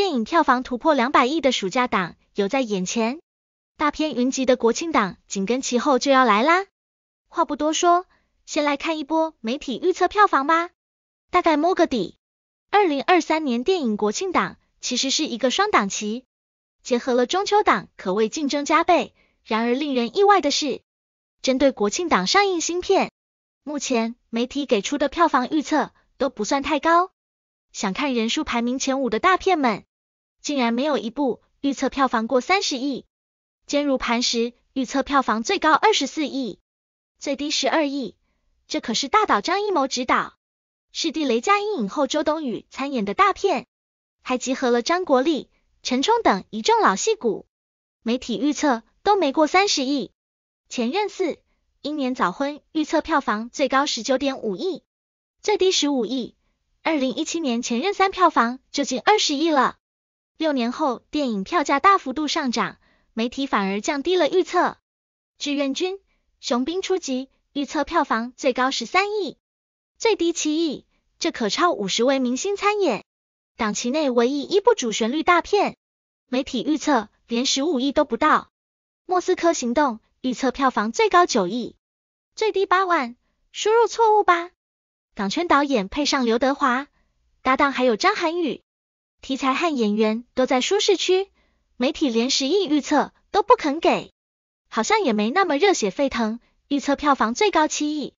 电影票房突破两百亿的暑假档有在眼前，大片云集的国庆档紧跟其后就要来啦。话不多说，先来看一波媒体预测票房吧，大概摸个底。二零二三年电影国庆档其实是一个双档期，结合了中秋档，可谓竞争加倍。然而令人意外的是，针对国庆档上映新片，目前媒体给出的票房预测都不算太高。想看人数排名前五的大片们。竟然没有一部预测票房过三十亿，坚如磐石预测票房最高二十四亿，最低十二亿。这可是大导张艺谋执导，师弟雷佳音、影后周冬雨参演的大片，还集合了张国立、陈冲等一众老戏骨。媒体预测都没过三十亿。前任四英年早婚预测票房最高十九点五亿，最低十五亿。二零一七年前任三票房就近二十亿了。六年后，电影票价大幅度上涨，媒体反而降低了预测。志愿军、雄兵出击预测票房最高十三亿，最低七亿，这可超五十位明星参演。档期内唯一一部主旋律大片，媒体预测连十五亿都不到。莫斯科行动预测票房最高九亿，最低八万，输入错误吧。港圈导演配上刘德华，搭档还有张涵予。题材和演员都在舒适区，媒体连十亿预测都不肯给，好像也没那么热血沸腾，预测票房最高七亿，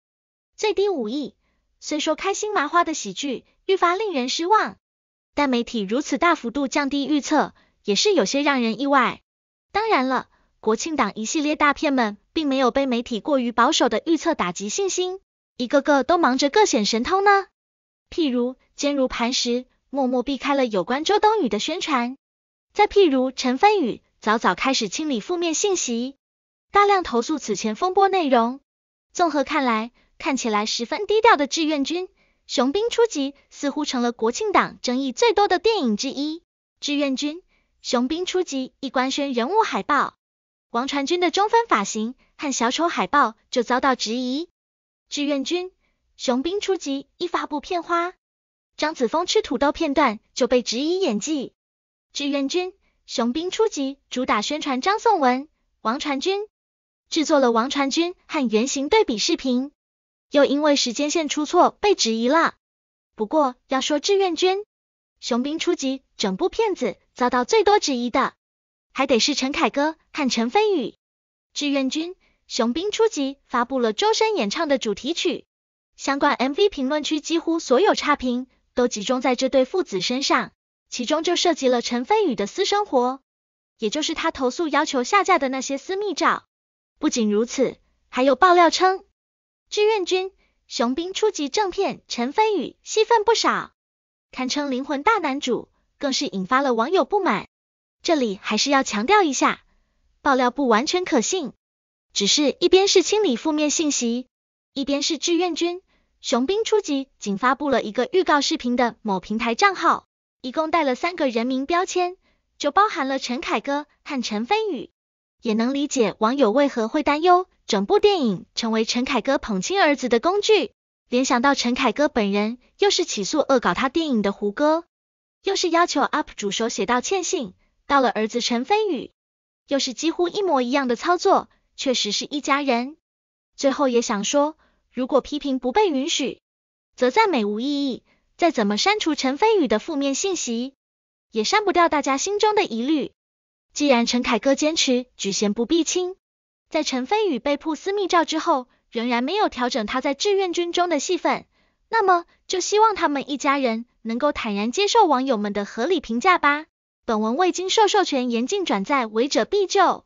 最低五亿。虽说开心麻花的喜剧愈发令人失望，但媒体如此大幅度降低预测，也是有些让人意外。当然了，国庆档一系列大片们并没有被媒体过于保守的预测打击信心，一个个都忙着各显神通呢。譬如《坚如磐石》。默默避开了有关周冬雨的宣传，再譬如陈飞宇早早开始清理负面信息，大量投诉此前风波内容。综合看来，看起来十分低调的《志愿军：雄兵出击》似乎成了国庆档争议最多的电影之一。《志愿军：雄兵出击》一官宣人物海报，王传君的中分发型和小丑海报就遭到质疑。《志愿军：雄兵出击》一发布片花。张子枫吃土豆片段就被质疑演技，《志愿军·雄兵出击》主打宣传张颂文、王传君，制作了王传君和原型对比视频，又因为时间线出错被质疑了。不过要说《志愿军·雄兵出击》整部片子遭到最多质疑的，还得是陈凯歌和陈飞宇。《志愿军·雄兵出击》发布了周深演唱的主题曲，相关 MV 评论区几乎所有差评。都集中在这对父子身上，其中就涉及了陈飞宇的私生活，也就是他投诉要求下架的那些私密照。不仅如此，还有爆料称，《志愿军：雄兵出击》正片陈飞宇戏份不少，堪称灵魂大男主，更是引发了网友不满。这里还是要强调一下，爆料不完全可信，只是一边是清理负面信息，一边是《志愿军》。《雄兵出击》仅发布了一个预告视频的某平台账号，一共带了三个人名标签，就包含了陈凯歌和陈飞宇。也能理解网友为何会担忧整部电影成为陈凯歌捧亲儿子的工具。联想到陈凯歌本人又是起诉恶搞他电影的胡歌，又是要求 UP 主手写道歉信，到了儿子陈飞宇，又是几乎一模一样的操作，确实是一家人。最后也想说。如果批评不被允许，则赞美无意义。再怎么删除陈飞宇的负面信息，也删不掉大家心中的疑虑。既然陈凯歌坚持举贤不避亲，在陈飞宇被曝私密照之后，仍然没有调整他在志愿军中的戏份，那么就希望他们一家人能够坦然接受网友们的合理评价吧。本文未经授授权，严禁转载，违者必究。